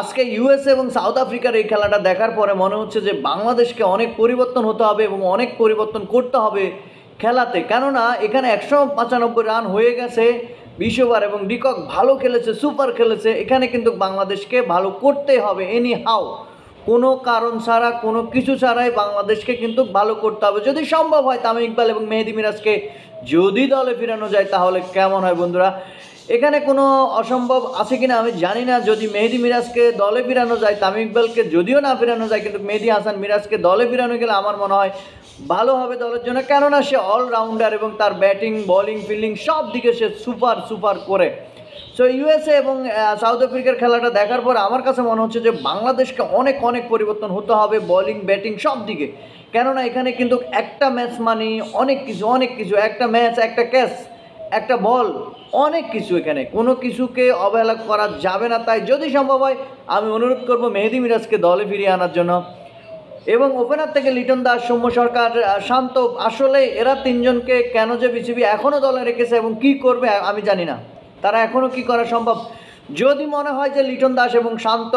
আজকে ইউএস এবং সাউথ আফ্রিকার এই খেলাটা দেখার পরে মনে হচ্ছে যে বাংলাদেশকে অনেক পরিবর্তন হতে হবে এবং অনেক পরিবর্তন করতে হবে খেলাতে কেননা এখানে একশো পঁচানব্বই রান হয়ে গেছে বিশ্বভার এবং ডিকক ভালো খেলেছে সুপার খেলেছে এখানে কিন্তু বাংলাদেশকে ভালো করতে হবে এনি হাও কোনো কারণ ছাড়া কোনো কিছু ছাড়াই বাংলাদেশকে কিন্তু ভালো করতে হবে যদি সম্ভব হয় তামিম ইকবাল এবং মেহেদি মিরাজকে যদি দলে ফেরানো যায় তাহলে কেমন হয় বন্ধুরা এখানে কোনো অসম্ভব আছে কিনা আমি জানি না যদি মেহেদি মিরাজকে দলে ফিরানো যায় তামিম ইকবালকে যদিও না ফেরানো যায় কিন্তু মেহেদি হাসান মিরাজকে দলে ফেরানো গেলে আমার মনে হয় ভালো হবে দলের জন্য কেননা সে অলরাউন্ডার এবং তার ব্যাটিং বলিং ফিল্ডিং সব দিকে সে সুপার সুপার করে সো ইউএসএ এবং সাউথ আফ্রিকার খেলাটা দেখার পর আমার কাছে মনে হচ্ছে যে বাংলাদেশকে অনেক অনেক পরিবর্তন হতে হবে বলিং ব্যাটিং সব দিকে কেননা এখানে কিন্তু একটা ম্যাচ মানে অনেক কিছু অনেক কিছু একটা ম্যাচ একটা ক্যাচ একটা বল অনেক কিছু এখানে কোনো কিছুকে অবহেলা করা যাবে না তাই যদি সম্ভব হয় আমি অনুরোধ করব মেহেদি মিরাজকে দলে ফিরিয়ে আনার জন্য এবং ওপেনার থেকে লিটন দাস সৌম্য সরকার শান্ত আসলে এরা তিনজনকে কেন যে বিসিবি এখনও দলে রেখেছে এবং কি করবে আমি জানি না তারা এখনও কি করা সম্ভব যদি মনে হয় যে লিটন দাস এবং শান্ত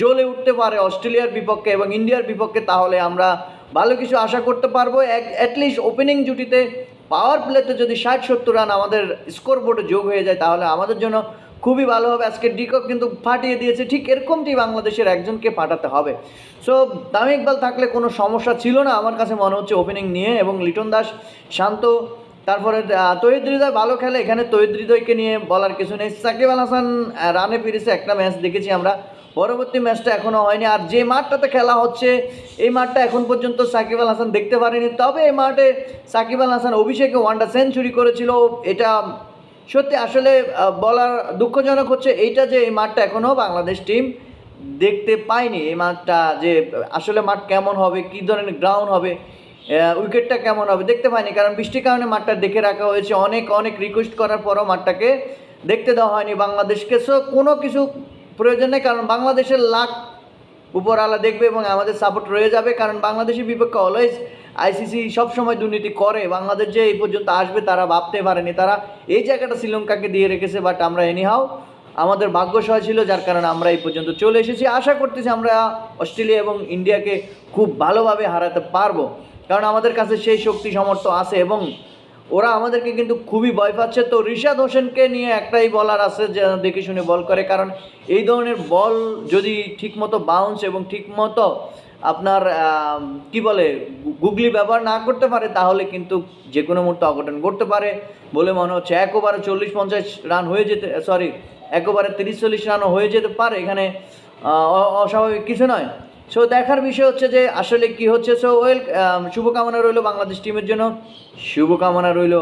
জ্বলে উঠতে পারে অস্ট্রেলিয়ার বিপক্ষে এবং ইন্ডিয়ার বিপক্ষে তাহলে আমরা ভালো কিছু আশা করতে পারবো অ্যাটলিস্ট ওপেনিং জুটিতে পাওয়ার প্লেতে যদি ষাট সত্তর রান আমাদের স্কোর বোর্ডে যোগ হয়ে যায় তাহলে আমাদের জন্য খুবই ভালো হবে আজকে ডিকক কিন্তু ফাটিয়ে দিয়েছে ঠিক এরকমটি বাংলাদেশের একজনকে ফাটাতে হবে সো তামিম ইকবাল থাকলে কোনো সমস্যা ছিল না আমার কাছে মনে হচ্ছে ওপেনিং নিয়ে এবং লিটন দাস শান্ত তারপরে তহিদ হৃদয় ভালো খেলে এখানে তহিদ হৃদয়কে নিয়ে বলার কিছু নেই সাকিব আল হাসান রানে ফিরেছে একটা ম্যাচ দেখেছি আমরা পরবর্তী ম্যাচটা এখনও হয়নি আর যে মাঠটাতে খেলা হচ্ছে এই মাঠটা এখন পর্যন্ত সাকিব আল হাসান দেখতে পারেনি তবে এই মাঠে সাকিব আল হাসান অভিষেকে ওয়ানটা সেঞ্চুরি করেছিল এটা সত্যি আসলে বলার দুঃখজনক হচ্ছে এইটা যে এই মাঠটা এখনও বাংলাদেশ টিম দেখতে পায়নি এই মাঠটা যে আসলে মাঠ কেমন হবে কী ধরনের গ্রাউন্ড হবে উইকেটটা কেমন হবে দেখতে পাইনি কারণ বৃষ্টির কারণে মাঠটা দেখে রাখা হয়েছে অনেক অনেক রিকোয়েস্ট করার পরও মাঠটাকে দেখতে দেওয়া হয়নি বাংলাদেশকে সো কোনো কিছু প্রয়োজন নেই কারণ বাংলাদেশের লাখ উপর আলা দেখবে এবং আমাদের সাপোর্ট রয়ে যাবে কারণ বাংলাদেশের বিপক্ষে অলওয়েজ আইসিসি সবসময় দুর্নীতি করে বাংলাদেশ যে এই পর্যন্ত আসবে তারা ভাবতে পারেনি তারা এই জায়গাটা শ্রীলঙ্কাকে দিয়ে রেখেছে বাট আমরা এনিহাও আমাদের সহায় ছিল যার কারণে আমরা এই পর্যন্ত চলে এসেছি আশা করতেছি আমরা অস্ট্রেলিয়া এবং ইন্ডিয়াকে খুব ভালোভাবে হারাতে পারবো কারণ আমাদের কাছে সেই শক্তি সমর্থ আছে এবং ওরা আমাদেরকে কিন্তু খুবই ভয় পাচ্ছে তো ঋষাদ হোসেনকে নিয়ে একটাই বলার আছে যে দেখে শুনে বল করে কারণ এই ধরনের বল যদি ঠিকমতো বাউন্স এবং ঠিকমতো আপনার কি বলে গুগলি ব্যবহার না করতে পারে তাহলে কিন্তু যে কোনো মুহূর্তে অঘটন করতে পারে বলে মনে হচ্ছে একবারে চল্লিশ পঞ্চাশ রান হয়ে যেতে সরি একবারে তিরিশ চল্লিশ রানও হয়ে যেতে পারে এখানে অস্বাভাবিক কিছু নয় সো দেখার বিষয় হচ্ছে যে আসলে কি হচ্ছে সো ওয়েল শুভকামনা রইল বাংলাদেশ টিমের জন্য শুভকামনা রইল